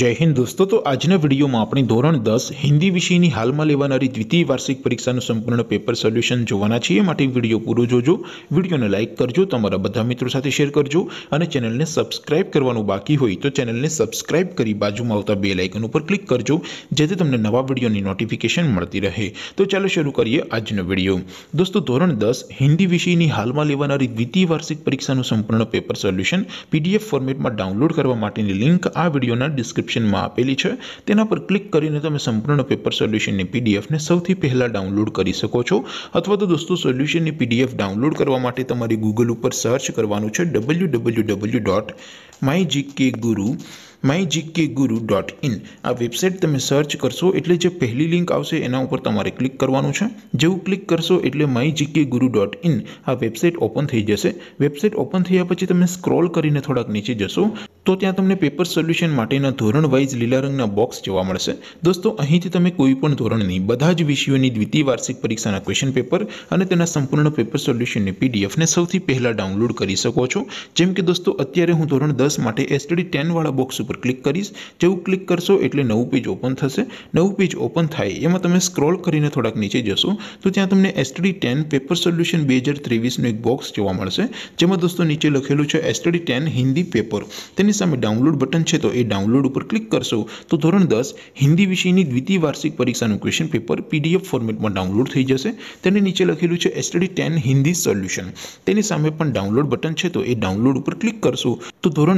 जय हिंद दोस्तों तो आज ने वीडियो में अपनी ધોરણ 10 हिंदी विषयनी हालमलेवनारी द्वितीय वार्षिक परीक्षा नो संपूर्ण पेपर सॉल्यूशन જોવાના છે માટે વિડિયો પૂરો જોજો વિડિયોને લાઈક કરજો તમારા બધા મિત્રો સાથે શેર કરજો અને ચેનલને સબ્સ્ક્રાઇબ કરવાનું બાકી હોય તો ચેનલને સબ્સ્ક્રાઇબ કરી बाजूમાં આવતા બેલ આઇકન ઉપર ક્લિક કરજો જેથી તમને નવા વિડિયોની નોટિફિકેશન મળતી રહે તો ચાલો શરૂ કરીએ આજનો વિડિયો दोस्तों ધોરણ 10 हिंदी विषयनी हालमलेवनारी द्वितीय वार्षिक परीक्षा नो संपूर्ण पेपर सॉल्यूशन पीडीएफ फॉर्मेट માં ડાઉનલોડ કરવા માટેની લિંક આ વિડિયોના description માં આપેલી છે તેના પર ક્લિક કરીને તમે સંપૂર્ણ પેપર સોલ્યુશન ની પીડીએફ ને સૌથી પહેલા ડાઉનલોડ કરી શકો છો અથવા તો દોસ્તો સોલ્યુશન ની પીડીએફ ડાઉનલોડ કરવા માટે તમારે Google ઉપર સર્ચ કરવાનું છે www. mygkguru.in આ વેબસાઈટ તમે સર્ચ કરશો એટલે જે પહેલી લિંક આવશે એના ઉપર તમારે ક્લિક કરવાનું છે જેવું ક્લિક કરશો એટલે mygkguru.in આ વેબસાઈટ ઓપન થઈ જશે વેબસાઈટ ઓપન થયા પછી તમે સ્ક્રોલ કરીને થોડક નીચે જશો તો ત્યાં તમને પેપર સોલ્યુશન માટેના ધોરણ વાઇઝ લીલા રંગના બોક્સ જોવા મળશે દોસ્તો અહીંથી તમે કોઈ પણ ધોરણની બધા જ વિષયોની દ્વિતીય વાર્ષિક પરીક્ષાના ક્વેશ્ચન પેપર અને તેના સંપૂર્ણનો પેપર સોલ્યુશન ને પીડીએફ ને સૌથી પહેલા ડાઉનલોડ કરી શકો છો જેમ કે દોસ્તો અત્યારે હું ધોરણ 10 માટે STD 10 વાળો બોક્સ ઉપર ક્લિક કરશો જેવું ક્લિક કરશો એટલે નવું પેજ ઓપન થશે નવું પેજ ઓપન થાય એમાં તમે સ્ક્રોલ કરીને થોડક નીચે જશો તો ત્યાં તમને STD 10 પેપર સોલ્યુશન 2023 નો એક બોક્સ જોવા મળશે જેમાં દોસ્તો નીચે લખેલું છે STD 10 હિન્દી પેપર તેની સામે ડાઉનલોડ બટન છે તો એ ડાઉનલોડ ઉપર ક્લિક કરશો તો ધોરણ 10 હિન્દી વિષયની દ્વિતીય વાર્ષિક પરીક્ષાનું ક્વેશ્ચન પેપર PDF ફોર્મેટમાં ડાઉનલોડ થઈ જશે તેની નીચે લખેલું છે STD 10 હિન્દી સોલ્યુશન તેની સામે પણ ડાઉનલોડ બટન છે તો એ ડાઉનલોડ ઉપર ક્લિક કરશો તો ધોરણ